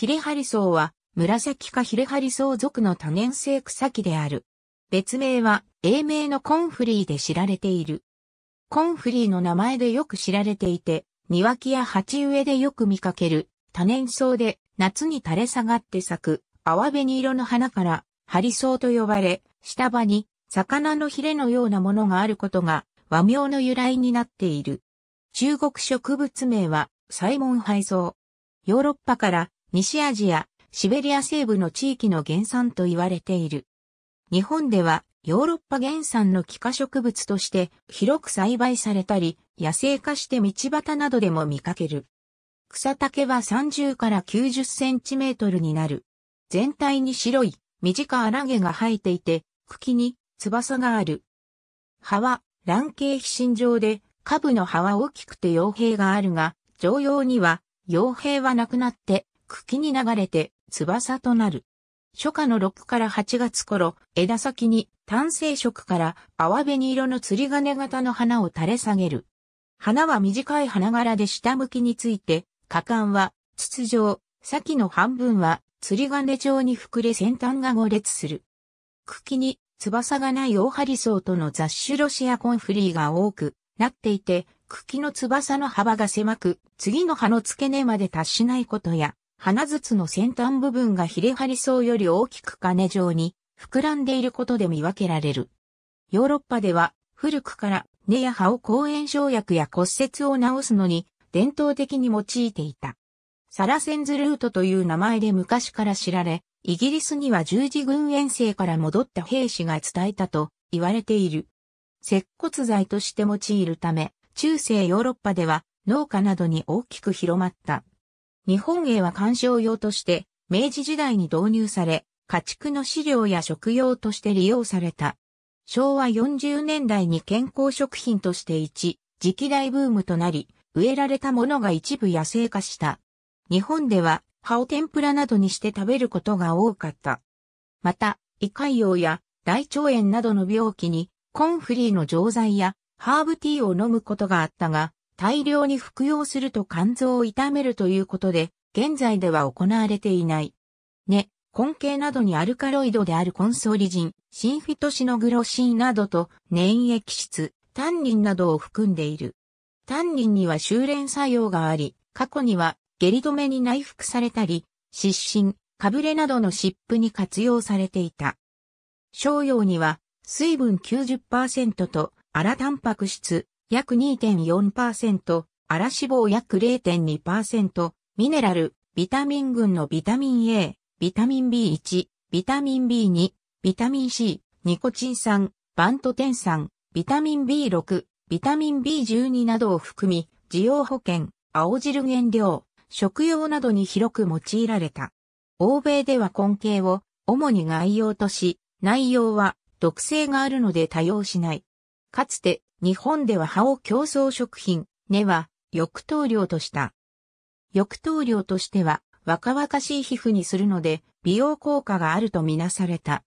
ヒレハリソウは、紫化ヒレハリソウ属の多年生草木である。別名は、英名のコンフリーで知られている。コンフリーの名前でよく知られていて、庭木や鉢植えでよく見かける、多年草で、夏に垂れ下がって咲く、淡紅色の花から、ハリソウと呼ばれ、下葉に、魚のヒレのようなものがあることが、和名の由来になっている。中国植物名は、サイモンハイソウ。ヨーロッパから西アジア、シベリア西部の地域の原産と言われている。日本ではヨーロッパ原産の気化植物として広く栽培されたり、野生化して道端などでも見かける。草丈は30から90センチメートルになる。全体に白い、短い荒毛が生えていて、茎に翼がある。葉は卵形皮心状で、下部の葉は大きくて傭兵があるが、常用には傭兵はなくなって茎に流れて翼となる。初夏の6から8月頃、枝先に単性色から淡紅色の釣り鐘型の花を垂れ下げる。花は短い花柄で下向きについて、果敢は筒状、先の半分は釣り鐘状に膨れ先端が5列する。茎に翼がないオ張ハリソウとの雑種ロシアコンフリーが多くなっていて、茎の翼の幅が狭く、次の葉の付け根まで達しないことや、花筒の先端部分がヒレハリソウより大きく金状に膨らんでいることで見分けられる。ヨーロッパでは古くから根や葉を抗炎症薬や骨折を治すのに伝統的に用いていた。サラセンズルートという名前で昔から知られ、イギリスには十字軍遠征から戻った兵士が伝えたと言われている。接骨剤として用いるため、中世ヨーロッパでは農家などに大きく広まった。日本へは観賞用として明治時代に導入され、家畜の飼料や食用として利用された。昭和40年代に健康食品として一、時期大ブームとなり、植えられたものが一部野生化した。日本では、葉を天ぷらなどにして食べることが多かった。また、胃潰瘍や大腸炎などの病気に、コンフリーの錠剤やハーブティーを飲むことがあったが、大量に服用すると肝臓を痛めるということで、現在では行われていない。ね、根茎などにアルカロイドであるコンソリジン、シンフィトシノグロシンなどと粘液質、タンニンなどを含んでいる。タンニンには修練作用があり、過去には下痢止めに内服されたり、湿疹、かぶれなどの湿布に活用されていた。商用には水分90%と、アラタンパク質、約2.4%、ラ脂肪約0.2%、ミネラル、ビタミン群のビタミン A、ビタミン B1、ビタミン B2、ビタミン C、ニコチン酸、バントテン酸、ビタミン B6、ビタミン B12 などを含み、需要保険、青汁原料、食用などに広く用いられた。欧米では根茎を主に外用とし、内容は毒性があるので多用しない。かつて日本では葉を競争食品、根は、翼頭量とした。翼頭量としては、若々しい皮膚にするので、美容効果があるとみなされた。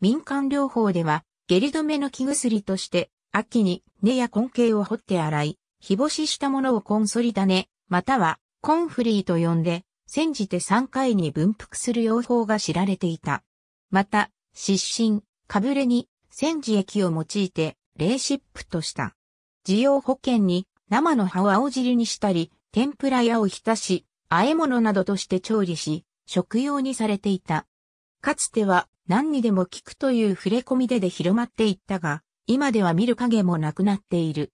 民間療法では、下痢止めの木薬として、秋に根や根茎を掘って洗い、日干ししたものをコンソリ種、またはコンフリーと呼んで、煎じて3回に分布する用法が知られていた。また、湿疹、かぶれに、煎じ液を用いて、レーシップとした。需要保険に生の葉を青汁にしたり、天ぷらやを浸し、和え物などとして調理し、食用にされていた。かつては何にでも効くという触れ込みでで広まっていったが、今では見る影もなくなっている。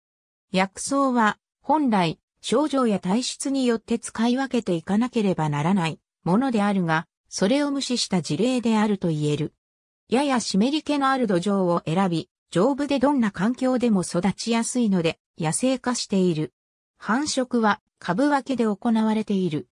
薬草は本来症状や体質によって使い分けていかなければならないものであるが、それを無視した事例であると言える。やや湿り気のある土壌を選び、丈夫でどんな環境でも育ちやすいので、野生化している。繁殖は株分けで行われている。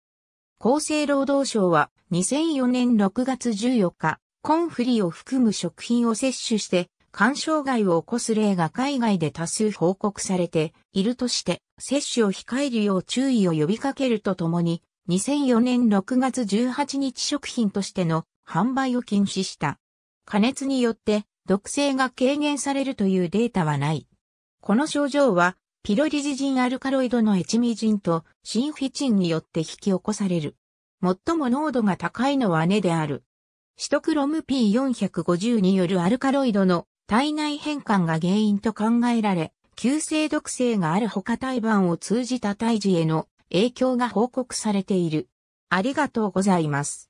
厚生労働省は2004年6月14日、コンフリを含む食品を摂取して、肝障害を起こす例が海外で多数報告されているとして、摂取を控えるよう注意を呼びかけるとともに、2004年6月18日食品としての販売を禁止した。加熱によって毒性が軽減されるというデータはない。この症状は、ピロリジジンアルカロイドのエチミジンとシンフィチンによって引き起こされる。最も濃度が高いのは根である。シトクロム P450 によるアルカロイドの体内変換が原因と考えられ、急性毒性がある他胎盤を通じた胎児への影響が報告されている。ありがとうございます。